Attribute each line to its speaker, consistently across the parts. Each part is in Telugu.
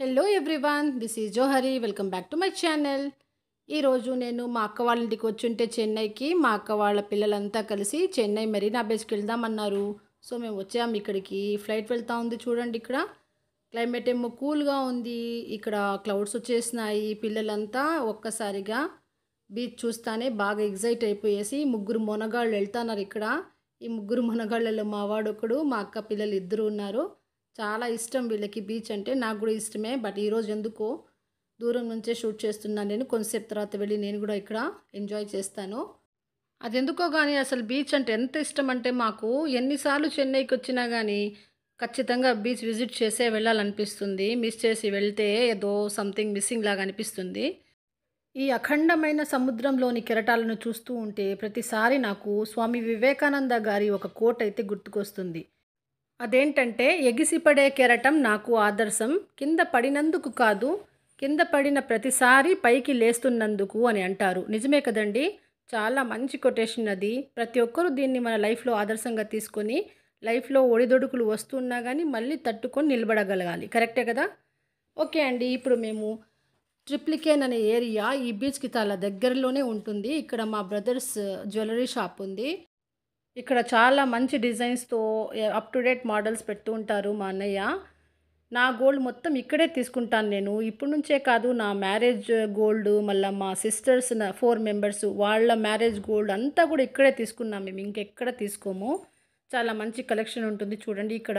Speaker 1: hello everyone this is Johari welcome back to my channel ఈరోజు నేను మా అక్క వాళ్ళ ఇంటికి వచ్చుంటే చెన్నైకి మా అక్క వాళ్ళ పిల్లలంతా కలిసి చెన్నై మెరీనా బీచ్కి వెళ్దామన్నారు సో మేము వచ్చాము ఇక్కడికి ఫ్లైట్ వెళ్తా ఉంది చూడండి ఇక్కడ క్లైమేట్ ఏమో కూల్గా ఉంది ఇక్కడ క్లౌడ్స్ వచ్చేసినాయి పిల్లలంతా ఒక్కసారిగా బీచ్ చూస్తానే బాగా ఎగ్జైట్ అయిపోయేసి ముగ్గురు మొనగాళ్ళు వెళ్తున్నారు ఇక్కడ ఈ ముగ్గురు మొనగాళ్ళలో మా వాడు ఒకడు మా అక్క పిల్లలు ఇద్దరు ఉన్నారు చాలా ఇష్టం వీళ్ళకి బీచ్ అంటే నాకు కూడా ఇష్టమే బట్ ఈరోజు ఎందుకో దూరం నుంచే షూట్ చేస్తున్నాను నేను కొంతసేపు తర్వాత వెళ్ళి నేను కూడా ఇక్కడ ఎంజాయ్ చేస్తాను అది ఎందుకో కానీ అసలు బీచ్ అంటే ఎంత ఇష్టం అంటే మాకు ఎన్నిసార్లు చెన్నైకి వచ్చినా కానీ ఖచ్చితంగా బీచ్ విజిట్ చేసే వెళ్ళాలనిపిస్తుంది మిస్ చేసి వెళ్తే ఏదో సంథింగ్ మిస్సింగ్ లాగా అనిపిస్తుంది ఈ అఖండమైన సముద్రంలోని కెరటాలను చూస్తూ ఉంటే ప్రతిసారి నాకు స్వామి వివేకానంద గారి ఒక కోట్ అయితే గుర్తుకొస్తుంది అదేంటంటే ఎగిసిపడే కెరటం నాకు ఆదర్శం కింద పడినందుకు కాదు కింద పడిన ప్రతిసారి పైకి లేస్తున్నందుకు అని అంటారు నిజమే కదండి చాలా మంచి కొటేషన్ అది ప్రతి ఒక్కరూ దీన్ని మన లైఫ్లో ఆదర్శంగా తీసుకొని లైఫ్లో ఒడిదొడుకులు వస్తున్నా కానీ మళ్ళీ తట్టుకొని నిలబడగలగాలి కరెక్టే కదా ఓకే అండి ఇప్పుడు మేము ట్రిప్లికేన్ అనే ఏరియా ఈ బీచ్కి చాలా దగ్గరలోనే ఉంటుంది ఇక్కడ మా బ్రదర్స్ జ్యువెలరీ షాప్ ఉంది ఇక్కడ చాలా మంచి డిజైన్స్తో అప్ టు డేట్ మోడల్స్ పెడుతూ ఉంటారు మా అన్నయ్య నా గోల్డ్ మొత్తం ఇక్కడే తీసుకుంటాను నేను ఇప్పుడు నుంచే కాదు నా మ్యారేజ్ గోల్డ్ మళ్ళీ మా సిస్టర్స్ ఫోర్ మెంబర్స్ వాళ్ళ మ్యారేజ్ గోల్డ్ అంతా కూడా ఇక్కడే తీసుకున్నాం మేము ఇంకెక్కడ తీసుకోము చాలా మంచి కలెక్షన్ ఉంటుంది చూడండి ఇక్కడ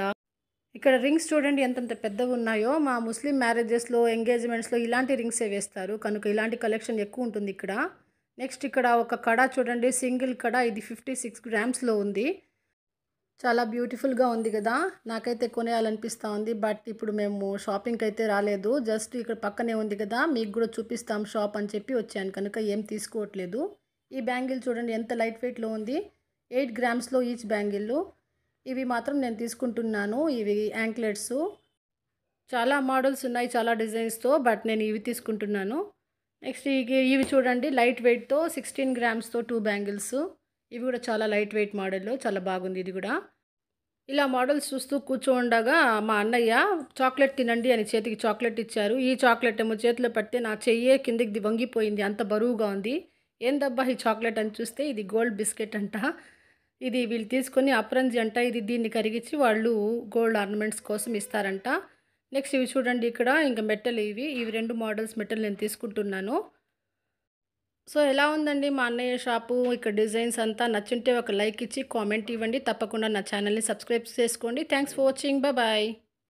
Speaker 1: ఇక్కడ రింగ్స్ చూడండి ఎంతంత పెద్దవి ఉన్నాయో మా ముస్లిం మ్యారేజెస్లో ఎంగేజ్మెంట్స్లో ఇలాంటి రింగ్సే వేస్తారు కనుక ఇలాంటి కలెక్షన్ ఎక్కువ ఉంటుంది ఇక్కడ నెక్స్ట్ ఇక్కడ ఒక కడ చూడండి సింగిల్ కడ ఇది ఫిఫ్టీ సిక్స్ గ్రామ్స్లో ఉంది చాలా బ్యూటిఫుల్గా ఉంది కదా నాకైతే కొనేయాలనిపిస్తూ ఉంది బట్ ఇప్పుడు మేము షాపింగ్కి అయితే రాలేదు జస్ట్ ఇక్కడ పక్కనే ఉంది కదా మీకు కూడా చూపిస్తాం షాప్ అని చెప్పి వచ్చాను కనుక ఏం తీసుకోవట్లేదు ఈ బ్యాంగిల్ చూడండి ఎంత లైట్ వెయిట్లో ఉంది ఎయిట్ గ్రామ్స్లో ఈచ్ బ్యాంగిళ్ళు ఇవి మాత్రం నేను తీసుకుంటున్నాను ఇవి యాంక్లెట్స్ చాలా మోడల్స్ ఉన్నాయి చాలా డిజైన్స్తో బట్ నేను ఇవి తీసుకుంటున్నాను నెక్స్ట్ ఇవి చూడండి లైట్ వెయిట్తో సిక్స్టీన్ గ్రామ్స్తో టూ బ్యాంగిల్స్ ఇవి కూడా చాలా లైట్ వెయిట్ మోడల్లో చాలా బాగుంది ఇది కూడా ఇలా మోడల్స్ చూస్తూ కూర్చోండగా మా అన్నయ్య చాక్లెట్ తినండి అని చేతికి చాక్లెట్ ఇచ్చారు ఈ చాక్లెట్ ఏమో చేతిలో పెడితే నా చెయ్యే కిందికి వంగిపోయింది అంత బరువుగా ఉంది ఏందబ్బా ఈ చాక్లెట్ అని చూస్తే ఇది గోల్డ్ బిస్కెట్ అంట ఇది వీళ్ళు తీసుకొని అప్రంజి అంట ఇది దీన్ని కరిగించి వాళ్ళు గోల్డ్ ఆర్నమెంట్స్ కోసం ఇస్తారంట నెక్స్ట్ ఇవి చూడండి ఇక్కడ ఇంకా మెట్టలు ఇవి ఇవి రెండు మోడల్స్ మెట్టలు నేను తీసుకుంటున్నాను సో ఎలా ఉందండి మా అన్నయ్య షాపు ఇక్కడ డిజైన్స్ అంతా నచ్చుంటే ఒక లైక్ ఇచ్చి కామెంట్ ఇవ్వండి తప్పకుండా నా ఛానల్ని సబ్స్క్రైబ్ చేసుకోండి థ్యాంక్స్ ఫర్ వాచింగ్ బాయ్